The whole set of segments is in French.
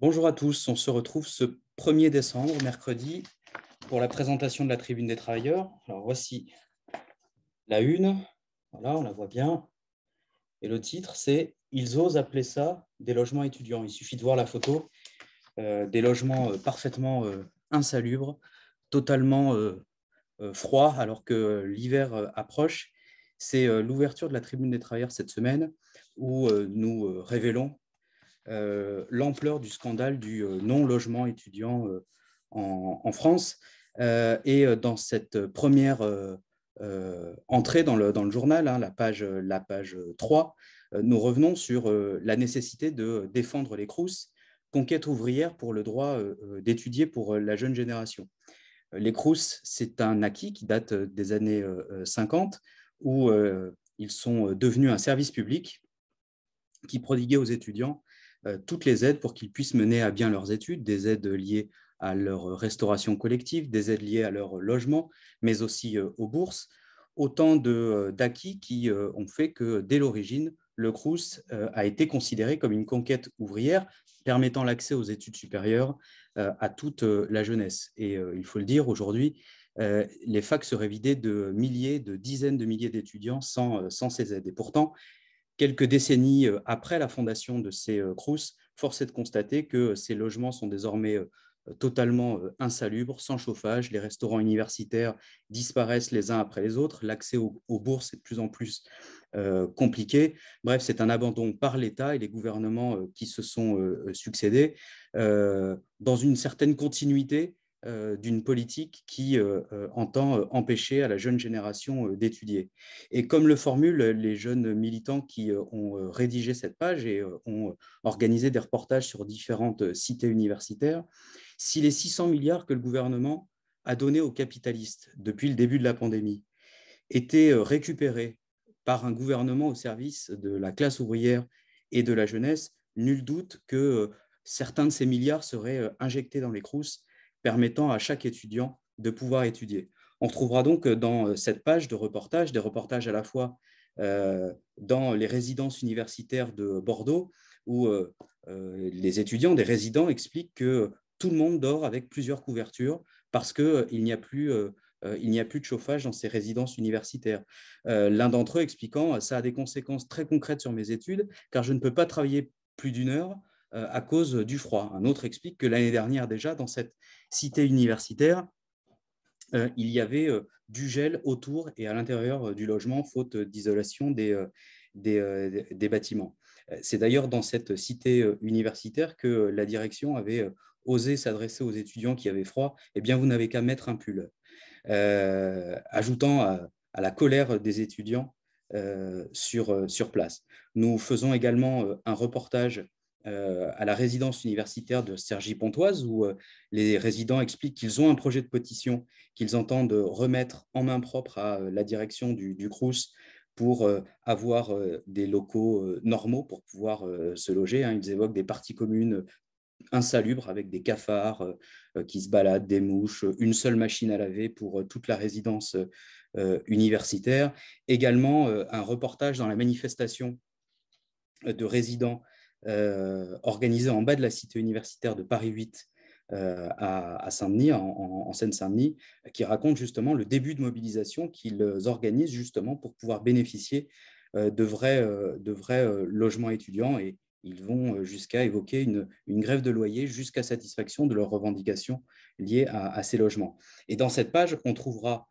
Bonjour à tous, on se retrouve ce 1er décembre, mercredi, pour la présentation de la tribune des travailleurs. Alors voici la une, voilà, on la voit bien. Et le titre, c'est Ils osent appeler ça des logements étudiants. Il suffit de voir la photo, euh, des logements euh, parfaitement euh, insalubres, totalement froids, alors que l'hiver approche. C'est l'ouverture de la tribune des travailleurs cette semaine où nous révélons euh, l'ampleur du scandale du euh, non-logement étudiant euh, en, en, France. et dans cette première entrée dans le, journal, hein, la, page, la page 3, nous revenons sur la nécessité de défendre les CROUS, conquête ouvrière pour le droit d'étudier pour la jeune génération. Les CROUS, c'est un acquis qui date des années 50, où ils sont devenus un service public qui prodiguait aux étudiants euh, toutes les aides pour qu'ils puissent mener à bien leurs études, des aides liées à leur restauration collective, des aides liées à leur logement, mais aussi euh, aux bourses. Autant euh, d'acquis qui ont fait que dès l'origine, le CRUS a été considéré comme une conquête ouvrière permettant l'accès aux études supérieures à toute la jeunesse. Et il faut le dire, aujourd'hui, les facs seraient vidées de milliers, de dizaines de milliers d'étudiants sans, sans ces aides. Et pourtant, Quelques décennies euh, après la fondation de ces euh, CRUS, force est de constater que euh, ces logements sont désormais totalement insalubres, sans chauffage, les restaurants universitaires disparaissent les uns après les autres, l'accès aux, bourses est de plus en plus compliqué. Bref, c'est un abandon par l'État et les gouvernements qui se sont succédés dans une certaine continuité euh, d'une politique qui euh, euh, entend empêcher à la jeune génération d'étudier. Et comme le formulent les jeunes militants qui ont rédigé cette page et ont organisé des reportages sur différentes cités universitaires, si les 600 milliards que le gouvernement a donnés aux capitalistes depuis le début de la pandémie étaient récupérés par un gouvernement au service de la classe ouvrière et de la jeunesse, nul doute que certains de ces milliards seraient injectés dans les crousses permettant à chaque étudiant de pouvoir étudier. On retrouvera donc euh, dans euh, cette page de reportage des reportages à la fois euh, dans les résidences universitaires de Bordeaux, où les étudiants, des résidents expliquent que tout le monde dort avec plusieurs couvertures parce qu'il n'y a plus il n'y a plus de chauffage dans ces résidences universitaires. L'un d'entre eux expliquant ça a des conséquences très concrètes sur mes études, car je ne peux pas travailler plus d'une heure à cause du froid. Un autre explique que l'année dernière déjà, dans cette cité universitaire, euh, il y avait euh, du gel autour et à l'intérieur euh, du logement, faute d'isolation des, des, bâtiments. C'est d'ailleurs dans cette cité universitaire que la direction avait osé s'adresser aux étudiants qui avaient froid, eh bien, vous n'avez qu'à mettre un pull, ajoutant à, la colère des étudiants sur, sur place. Nous faisons également un reportage euh, à la résidence universitaire de Sergi pontoise où euh, les résidents expliquent qu'ils ont un projet de pétition qu'ils entendent remettre en main propre à euh, la direction du, du CRUS pour avoir des locaux normaux pour pouvoir se loger. Hein. Ils évoquent des parties communes insalubres avec des cafards qui se baladent, des mouches, une seule machine à laver pour toute la résidence universitaire. Également, un reportage dans la manifestation de résidents euh, organisé en bas de la cité universitaire de Paris 8 euh, à, Saint-Denis, en, Seine-Saint-Denis, qui raconte justement le début de mobilisation qu'ils organisent justement pour pouvoir bénéficier euh, de vrais, logements étudiants. Et ils vont jusqu'à évoquer une, grève de loyer jusqu'à satisfaction de leurs revendications liées à, ces logements. Et dans cette page, on trouvera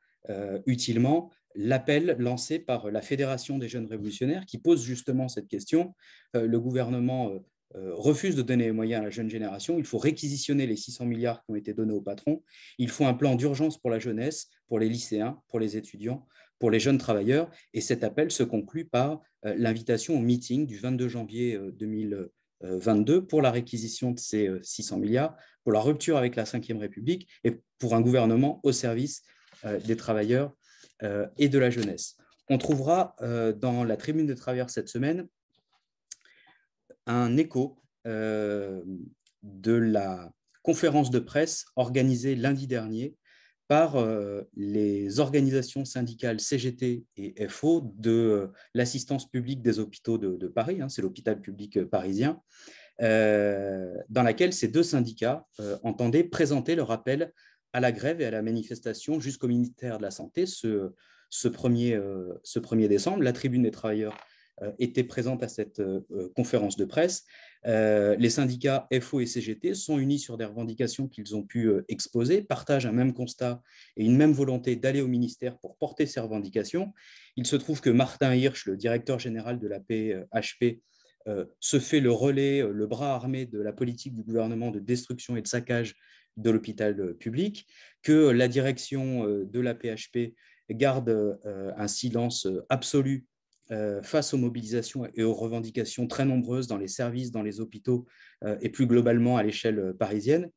utilement l'appel lancé par euh, la Fédération des jeunes révolutionnaires qui pose justement cette question. Euh, le gouvernement euh, refuse de donner les moyens à la jeune génération. Il faut réquisitionner les 600 milliards qui ont été donnés aux patrons. Il faut un plan d'urgence pour la jeunesse, pour les lycéens, pour les étudiants, pour les jeunes travailleurs. Et cet appel se conclut par l'invitation au meeting du 22 janvier 2022 pour la réquisition de ces 600 milliards, pour la rupture avec la Ve République et pour un gouvernement au service des travailleurs euh, et de la jeunesse. On trouvera euh, dans la tribune de travers cette semaine un écho euh, de la conférence de presse organisée lundi dernier par les organisations syndicales CGT et FO de l'assistance publique des hôpitaux de, Paris, hein, c'est l'hôpital public parisien, dans laquelle ces deux syndicats entendaient présenter leur appel à la grève et à la manifestation jusqu'au ministère de la Santé ce, 1er euh, décembre. La tribune des travailleurs euh, était présente à cette euh, conférence de presse. les syndicats FO et CGT sont unis sur des revendications qu'ils ont pu exposer, partagent un même constat et une même volonté d'aller au ministère pour porter ces revendications. Il se trouve que Martin Hirsch, le directeur général de la PHP, se fait le relais, le bras armé de la politique du gouvernement de destruction et de saccage de l'hôpital euh, public, que la direction euh, de la PHP garde euh, un silence absolu face aux mobilisations et aux revendications très nombreuses dans les services, dans les hôpitaux et plus globalement à l'échelle parisienne.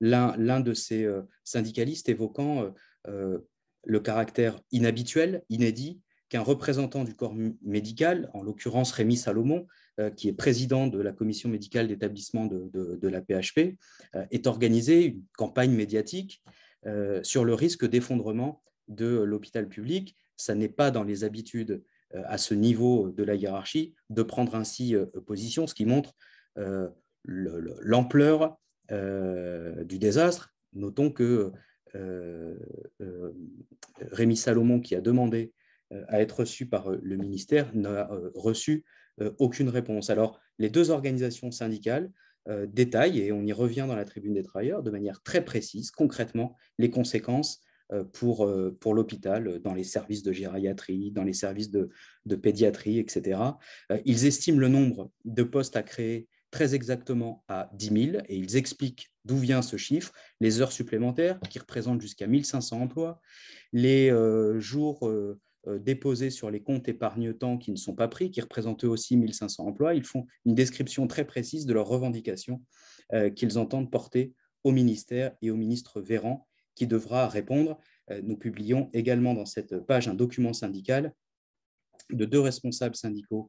L'un de ces syndicalistes évoquant le caractère inhabituel, inédit, qu'un représentant du corps médical, en l'occurrence Rémi Salomon, euh, qui est président de la commission médicale d'établissement de, la PHP, euh, est organisé une campagne médiatique euh, sur le risque d'effondrement de l'hôpital public. Ça n'est pas dans les habitudes à ce niveau de la hiérarchie de prendre ainsi position, ce qui montre l'ampleur du désastre. Notons que Rémi Salomon, qui a demandé à être reçu par le ministère, n'a reçu euh, aucune réponse. Alors, les deux organisations syndicales euh, détaillent, et on y revient dans la tribune des travailleurs, de manière très précise, concrètement, les conséquences euh, pour, pour l'hôpital, dans les services de gériatrie, dans les services de, de, pédiatrie, etc. Ils estiment le nombre de postes à créer très exactement à 10 000 et ils expliquent d'où vient ce chiffre, les heures supplémentaires qui représentent jusqu'à 1 500 emplois, les jours... Euh, déposés sur les comptes épargne-temps qui ne sont pas pris, qui représentent eux aussi 1500 emplois. Ils font une description très précise de leurs revendications euh, qu'ils entendent porter au ministère et au ministre Véran, qui devra répondre. Euh, nous publions également dans cette page un document syndical de deux responsables syndicaux.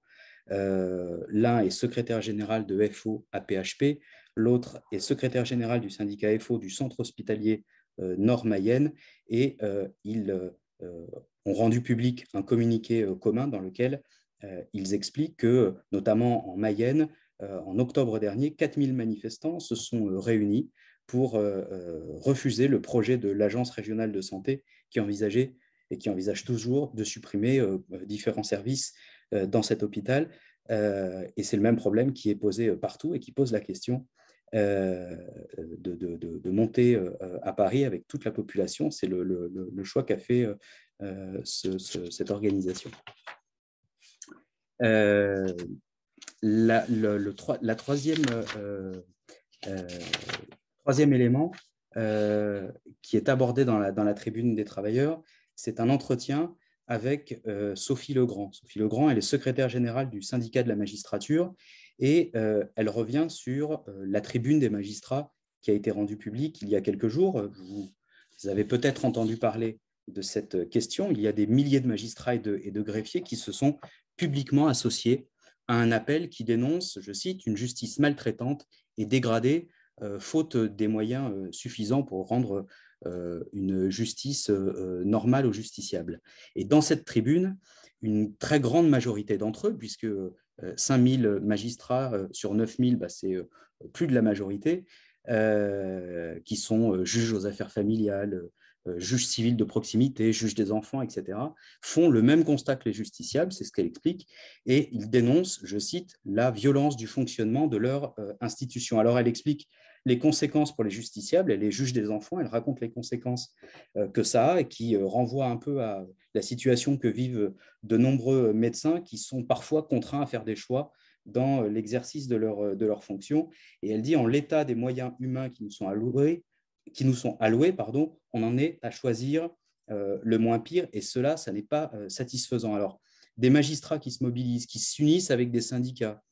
L'un est secrétaire général de FO à PHP, l'autre est secrétaire général du syndicat FO du centre hospitalier Nord Mayenne, et il euh, ont rendu public un communiqué euh, commun dans lequel euh, ils expliquent que, notamment en Mayenne, en octobre dernier, 4000 manifestants se sont réunis pour refuser le projet de l'Agence régionale de santé qui envisageait et qui envisage toujours de supprimer différents services dans cet hôpital. et c'est le même problème qui est posé partout et qui pose la question euh, de, de, de, monter euh, à Paris avec toute la population. C'est le, le, choix qu'a fait euh, cette organisation. la, le, la troisième, troisième élément qui est abordé dans la, dans la tribune des travailleurs, c'est un entretien avec Sophie Legrand. Sophie Legrand, elle est secrétaire générale du syndicat de la magistrature et euh, elle revient sur euh, la tribune des magistrats qui a été rendue publique il y a quelques jours. Euh, vous, avez peut-être entendu parler de cette question. Il y a des milliers de magistrats et de, greffiers qui se sont publiquement associés à un appel qui dénonce, je cite, une justice maltraitante et dégradée, faute des moyens suffisants pour rendre une justice normale aux justiciables. Et dans cette tribune, une très grande majorité d'entre eux, puisque 5000 euh, magistrats euh, sur 9000, 000, bah, c'est euh, plus de la majorité, qui sont juges aux affaires familiales, juges civils de proximité, juges des enfants, etc., font le même constat que les justiciables, c'est ce qu'elle explique, et ils dénoncent, je cite, la violence du fonctionnement de leur institution. Alors elle explique les conséquences pour les justiciables, elle les juge des enfants, elle raconte les conséquences euh, que ça a et qui euh, renvoie un peu à la situation que vivent de nombreux médecins qui sont parfois contraints à faire des choix dans euh, l'exercice de leur, de fonction. Et elle dit, en l'état des moyens humains qui nous sont alloués, qui nous sont alloués pardon, on en est à choisir le moins pire, et cela, ça n'est pas satisfaisant. Alors, des magistrats qui se mobilisent, qui s'unissent avec des syndicats,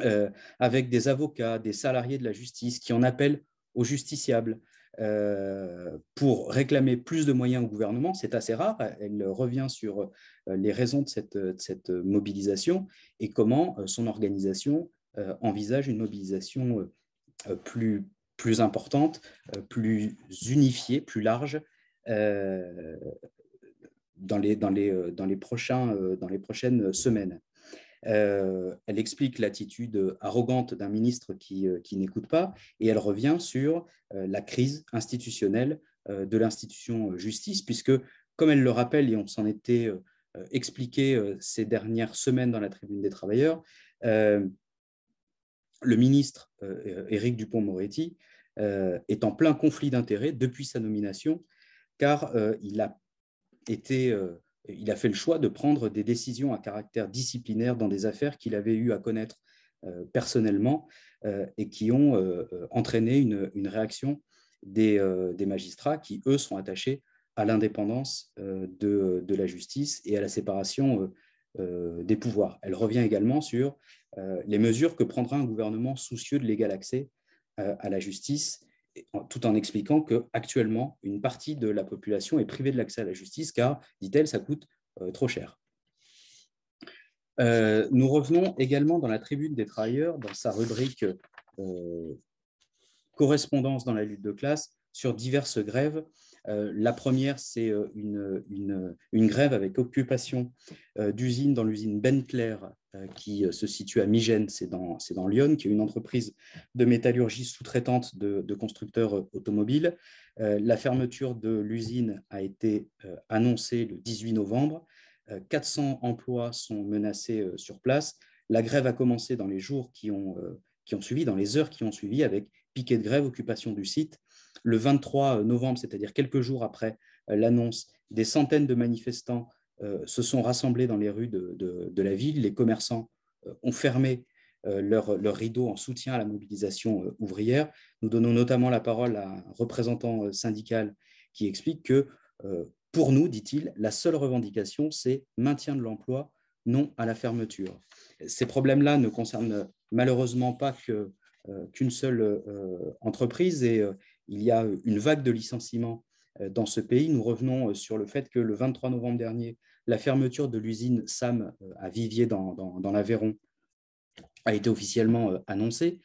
euh, avec des avocats, des salariés de la justice qui en appellent aux justiciables euh, pour réclamer plus de moyens au gouvernement. C'est assez rare. Elle revient sur euh, les raisons de cette, mobilisation et comment son organisation envisage une mobilisation plus, importante, plus unifiée, plus large dans, les prochains, dans les prochaines semaines. Euh, elle explique l'attitude arrogante d'un ministre qui, euh, n'écoute pas et elle revient sur euh, la crise institutionnelle de l'institution justice, puisque, comme elle le rappelle, et on s'en était expliqué ces dernières semaines dans la tribune des travailleurs, le ministre Éric Dupont-Moretti est en plein conflit d'intérêts depuis sa nomination, car il a été il a fait le choix de prendre des décisions à caractère disciplinaire dans des affaires qu'il avait eu à connaître euh, personnellement euh, et qui ont euh, entraîné une, réaction des, magistrats qui, eux, sont attachés à l'indépendance de, de, la justice et à la séparation des pouvoirs. Elle revient également sur les mesures que prendra un gouvernement soucieux de l'égal accès à la justice tout en expliquant que actuellement une partie de la population est privée de l'accès à la justice car, dit-elle, ça coûte euh, trop cher. Euh, nous revenons également dans la tribune des travailleurs, dans sa rubrique euh, correspondance dans la lutte de classe, sur diverses grèves euh, la première, c'est euh, une, grève avec occupation euh, d'usine dans l'usine Bentler qui se situe à Migen, c'est dans, dans, Lyon, qui est une entreprise de métallurgie sous-traitante de, constructeurs automobiles. la fermeture de l'usine a été annoncée le 18 novembre. 400 emplois sont menacés sur place. La grève a commencé dans les jours qui ont, qui ont suivi, dans les heures qui ont suivi, avec piquet de grève, occupation du site le 23 euh, novembre, c'est-à-dire quelques jours après euh, l'annonce, des centaines de manifestants euh, se sont rassemblés dans les rues de, la ville. Les commerçants ont fermé leurs rideaux en soutien à la mobilisation ouvrière. Nous donnons notamment la parole à un représentant syndical qui explique que pour nous, dit-il, la seule revendication, c'est maintien de l'emploi, non à la fermeture. Ces problèmes-là ne concernent malheureusement pas qu'une seule entreprise et, il y a une vague de licenciements euh, dans ce pays. Nous revenons euh, sur le fait que le 23 novembre dernier, la fermeture de l'usine SAM euh, à Vivier dans, l'Aveyron a été officiellement annoncée.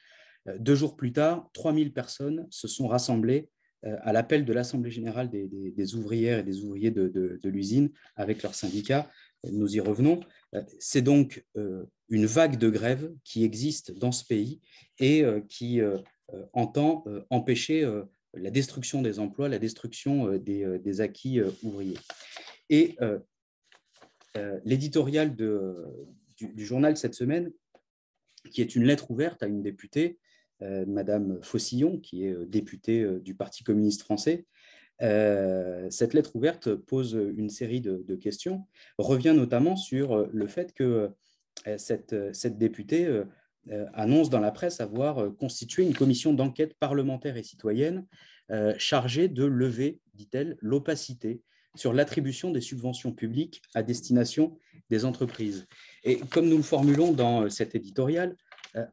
Deux jours plus tard, 3000 personnes se sont rassemblées à l'appel de l'Assemblée générale des, ouvrières et des ouvriers de, l'usine avec leurs syndicats. Nous y revenons. C'est donc une vague de grève qui existe dans ce pays et qui euh, entend euh, empêcher euh, la destruction des emplois, la destruction des, acquis ouvriers. Et l'éditorial du, journal cette semaine, qui est une lettre ouverte à une députée, Madame Faucillon, qui est députée du Parti communiste français, cette lettre ouverte pose une série de, questions, revient notamment sur le fait que cette, cette députée euh, annonce dans la presse avoir euh, constitué une commission d'enquête parlementaire et citoyenne euh, chargée de lever, dit-elle, l'opacité sur l'attribution des subventions publiques à destination des entreprises. Et comme nous le formulons dans cet éditorial,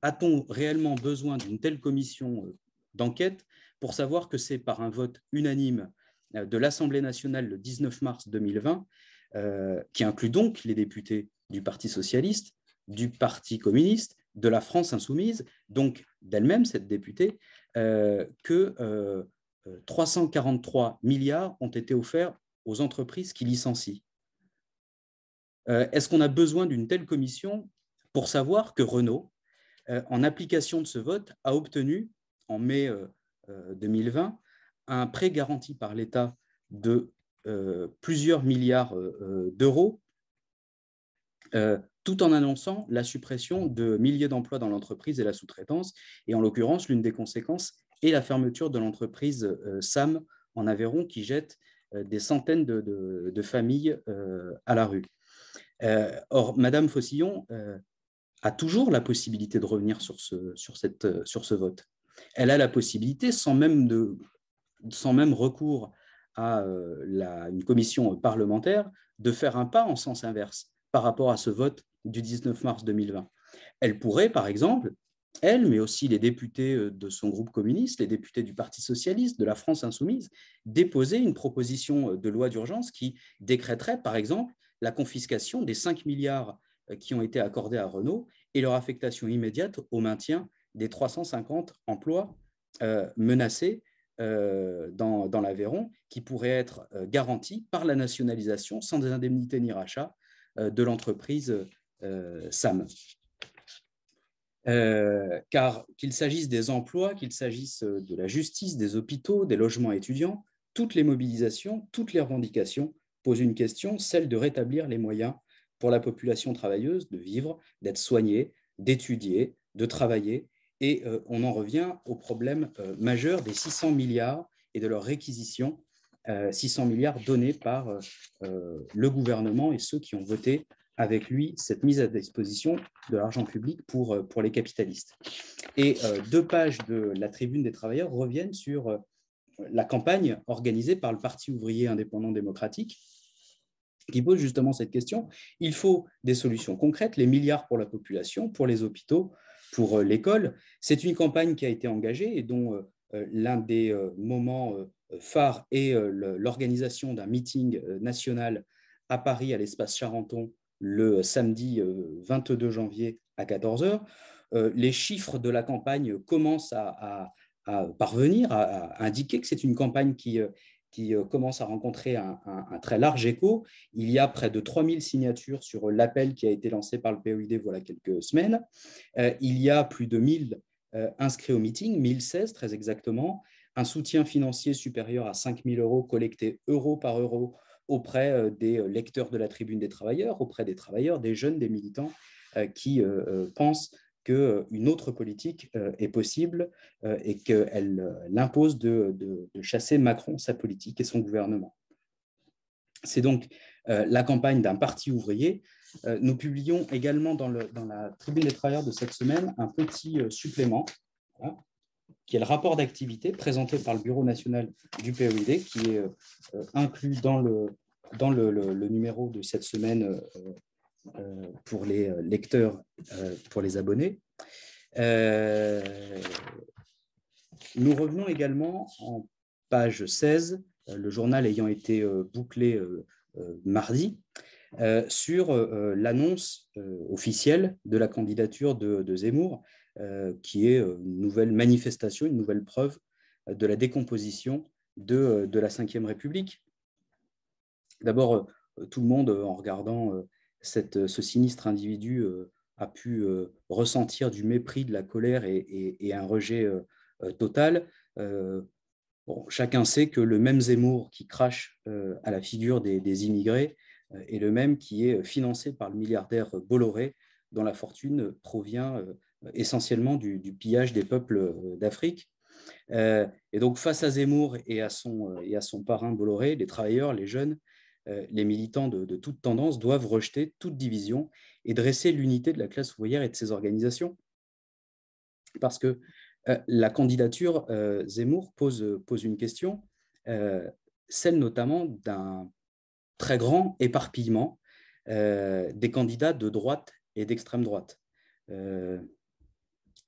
a-t-on réellement besoin d'une telle commission d'enquête pour savoir que c'est par un vote unanime de l'Assemblée nationale le 19 mars 2020, qui inclut donc les députés du Parti socialiste, du Parti communiste, de la France insoumise, donc d'elle-même, cette députée, euh, que 343 euh, euh, milliards ont été offerts aux entreprises qui licencient. Est-ce qu'on a besoin d'une telle commission pour savoir que Renault, en application de ce vote, a obtenu en mai 2020 un prêt garanti par l'État de plusieurs milliards d'euros tout en annonçant la suppression de milliers d'emplois dans l'entreprise et la sous-traitance. Et en l'occurrence, l'une des conséquences est la fermeture de l'entreprise euh, SAM en Aveyron qui jette euh, des centaines de, familles euh, à la rue. or, Madame Fossillon a toujours la possibilité de revenir sur ce, sur cette, sur ce vote. Elle a la possibilité, sans même, de, sans même recours à la, une commission parlementaire, de faire un pas en sens inverse par rapport à ce vote du 19 mars 2020. Elle pourrait, par exemple, elle, mais aussi les députés euh, de son groupe communiste, les députés du Parti socialiste, de la France insoumise, déposer une proposition euh, de loi d'urgence qui décréterait, par exemple, la confiscation des 5 milliards euh, qui ont été accordés à Renault et leur affectation immédiate au maintien des 350 emplois menacés dans, l'Aveyron, qui pourraient être garantis par la nationalisation sans indemnité ni rachat de l'entreprise euh, Sam. Euh, car qu'il s'agisse des emplois, qu'il s'agisse de la justice, des hôpitaux, des logements étudiants, toutes les mobilisations, toutes les revendications posent une question, celle de rétablir les moyens pour la population travailleuse de vivre, d'être soignée, d'étudier, de travailler. Et euh, on en revient au problème majeur des 600 milliards et de leur réquisition, 600 milliards donnés par le gouvernement et ceux qui ont voté avec lui cette mise à disposition de l'argent public pour, euh, pour les capitalistes. Et euh, deux pages de la tribune des travailleurs reviennent sur euh, la campagne organisée par le Parti ouvrier indépendant démocratique qui pose justement cette question. Il faut des solutions concrètes, les milliards pour la population, pour les hôpitaux, pour l'école. C'est une campagne qui a été engagée et dont l'un des moments phares est l'organisation d'un meeting national à Paris, à l'espace Charenton, le samedi 22 euh, janvier à 14h, euh, les chiffres de la campagne commencent à, parvenir, à, indiquer que c'est une campagne qui, euh, commence à rencontrer un, très large écho. Il y a près de 3000 signatures sur l'appel qui a été lancé par le POID voilà quelques semaines. il y a plus de 1000 inscrits au meeting, 1016 très exactement, un soutien financier supérieur à 5 000 euros collecté euro par euro auprès euh, des euh, lecteurs de la tribune des travailleurs, auprès des travailleurs, des jeunes, des militants euh, qui pensent qu'une autre politique est possible et qu'elle l'impose de, de, chasser Macron, sa politique et son gouvernement. C'est donc la campagne d'un parti ouvrier. nous publions également dans, la tribune des travailleurs de cette semaine un petit supplément. Voilà hein, qui est le rapport d'activité présenté par le Bureau national du POID, e qui est euh, inclus dans, le, numéro de cette semaine euh, euh, pour les lecteurs, pour les abonnés. nous revenons également en page 16, le journal ayant été bouclé mardi, sur l'annonce officielle de la candidature de Zemmour euh, qui est euh, une nouvelle manifestation, une nouvelle preuve euh, de la décomposition de, de la Ve République. D'abord, tout le monde, en regardant cette, ce sinistre individu, a pu ressentir du mépris, de la colère et, et, et un rejet total. Bon, chacun sait que le même Zemmour qui crache à la figure des, des, immigrés est le même qui est financé par le milliardaire Bolloré, dont la fortune provient essentiellement du, pillage des peuples euh, d'Afrique. Euh, et donc face à Zemmour et à son, euh, et à son parrain Bolloré, les travailleurs, les jeunes, les militants de, toute tendance doivent rejeter toute division et dresser l'unité de la classe ouvrière et de ses organisations. Parce que la candidature Zemmour pose, pose une question, celle notamment d'un très grand éparpillement des candidats de droite et d'extrême droite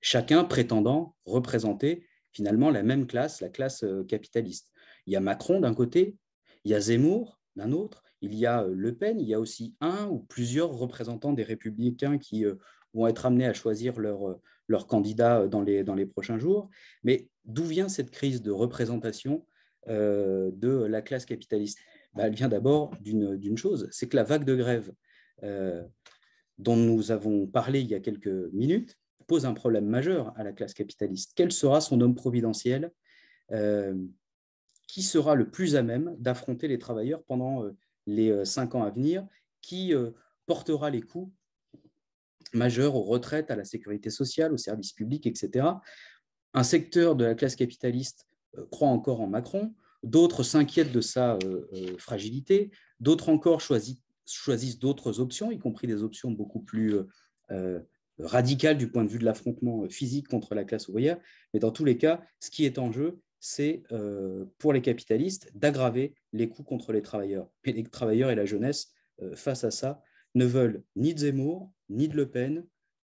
chacun prétendant représenter finalement la même classe, la classe euh, capitaliste. Il y a Macron d'un côté, il y a Zemmour d'un autre, il y a euh, Le Pen, il y a aussi un ou plusieurs représentants des républicains qui euh, vont être amenés à choisir leur, leur candidat dans les, dans les prochains jours. Mais d'où vient cette crise de représentation de la classe capitaliste bah, Elle vient d'abord d'une chose, c'est que la vague de grève dont nous avons parlé il y a quelques minutes, pose un problème majeur à la classe capitaliste. Quel sera son homme providentiel euh, Qui sera le plus à même d'affronter les travailleurs pendant euh, les euh, cinq ans à venir Qui portera les coûts majeurs aux retraites, à la sécurité sociale, aux services publics, etc. Un secteur de la classe capitaliste croit encore en Macron, d'autres s'inquiètent de sa fragilité, d'autres encore choisissent, d'autres options, y compris des options beaucoup plus radical du point de vue de l'affrontement euh, physique contre la classe ouvrière, mais dans tous les cas, ce qui est en jeu, c'est euh, pour les capitalistes d'aggraver les coûts contre les travailleurs. Et les travailleurs et la jeunesse, euh, face à ça, ne veulent ni de Zemmour, ni de Le Pen,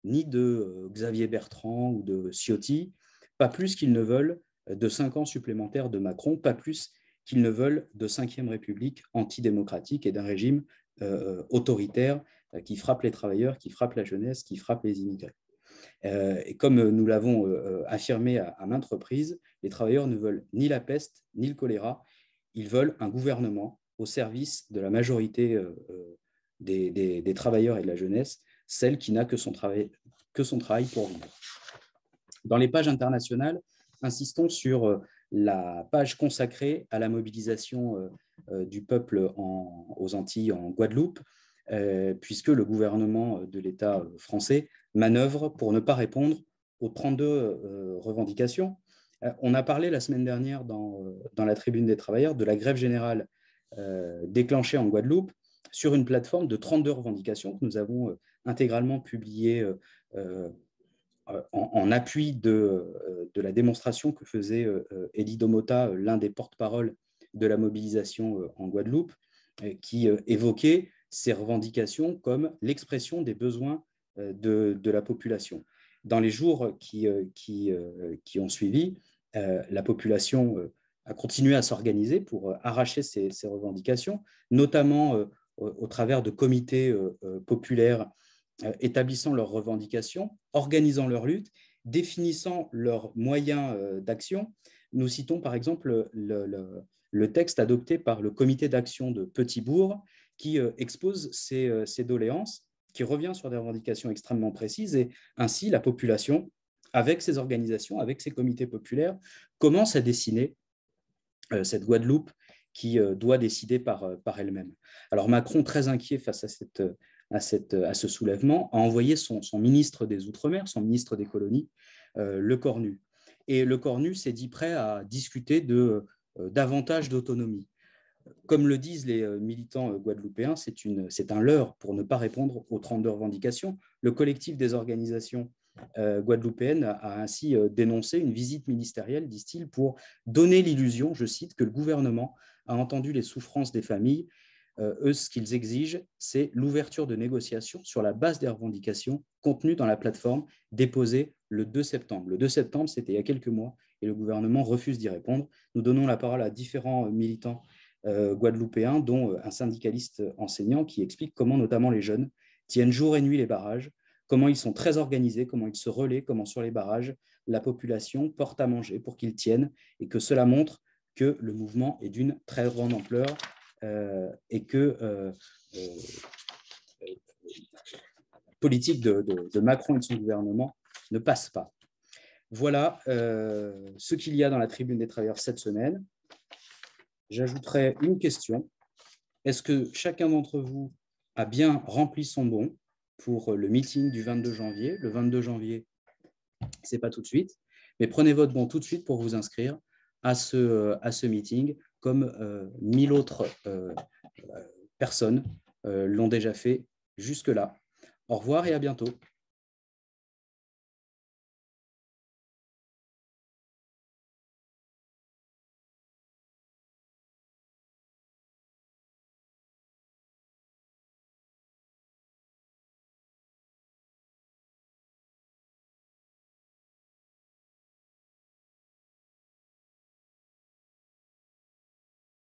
ni de Xavier Bertrand ou de Ciotti, pas plus qu'ils ne veulent de cinq ans supplémentaires de Macron, pas plus qu'ils ne veulent de cinquième république antidémocratique et d'un régime autoritaire euh, qui frappe les travailleurs, qui frappe la jeunesse, qui frappe les immigrés. Euh, et comme euh, nous l'avons affirmé à, maintes reprises, les travailleurs ne veulent ni la peste, ni le choléra, ils veulent un gouvernement au service de la majorité des, travailleurs et de la jeunesse, celle qui n'a que, son travail, que son travail pour vivre. Dans les pages internationales, insistons sur la page consacrée à la mobilisation du peuple aux Antilles en Guadeloupe, euh, puisque le gouvernement euh, de l'État euh, français manœuvre pour ne pas répondre aux 32 revendications. on a parlé la semaine dernière dans, la tribune des travailleurs de la grève générale déclenchée en Guadeloupe sur une plateforme de 32 revendications que nous avons intégralement publiées en, appui de, de, la démonstration que faisait Elie Domota, l'un des porte-parole de la mobilisation en Guadeloupe, qui évoquait ces revendications comme l'expression des besoins euh, de, de, la population. Dans les jours qui, euh, qui, euh, qui ont suivi, la population a continué à s'organiser pour arracher ces, revendications, notamment au travers de comités populaires établissant leurs revendications, organisant leur lutte, définissant leurs moyens d'action. Nous citons par exemple le, le, le texte adopté par le comité d'action de Petit-Bourg qui euh, expose ses, euh, doléances, qui revient sur des revendications extrêmement précises, et ainsi la population, avec ses organisations, avec ses comités populaires, commence à dessiner euh, cette Guadeloupe qui doit décider par, elle-même. Alors Macron, très inquiet face à ce soulèvement, a envoyé son, ministre des Outre-mer, son ministre des colonies, Le Cornu. Et Le Cornu s'est dit prêt à discuter de davantage d'autonomie comme le disent les euh, militants euh, guadeloupéens, c'est un leurre pour ne pas répondre aux 32 revendications. Le collectif des organisations euh, guadeloupéennes a ainsi dénoncé une visite ministérielle, disent-ils, pour donner l'illusion, je cite, que le gouvernement a entendu les souffrances des familles. eux, ce qu'ils exigent, c'est l'ouverture de négociations sur la base des revendications contenues dans la plateforme déposée le 2 septembre. Le 2 septembre, c'était il y a quelques mois, et le gouvernement refuse d'y répondre. Nous donnons la parole à différents militants euh, guadeloupéens, dont euh, un syndicaliste enseignant qui explique comment notamment les jeunes tiennent jour et nuit les barrages, comment ils sont très organisés, comment ils se relaient, comment sur les barrages, la population porte à manger pour qu'ils tiennent, et que cela montre que le mouvement est d'une très grande ampleur euh, et que euh, politique de, Macron et de son gouvernement ne passe pas. Voilà ce qu'il y a dans la tribune des travailleurs cette semaine j'ajouterai une question. Est-ce que chacun d'entre vous a bien rempli son bon pour le meeting du 22 janvier Le 22 janvier, ce n'est pas tout de suite, mais prenez votre bon tout de suite pour vous inscrire à ce, euh, à ce meeting, comme euh, mille autres euh, personnes l'ont déjà fait jusque-là. Au revoir et à bientôt.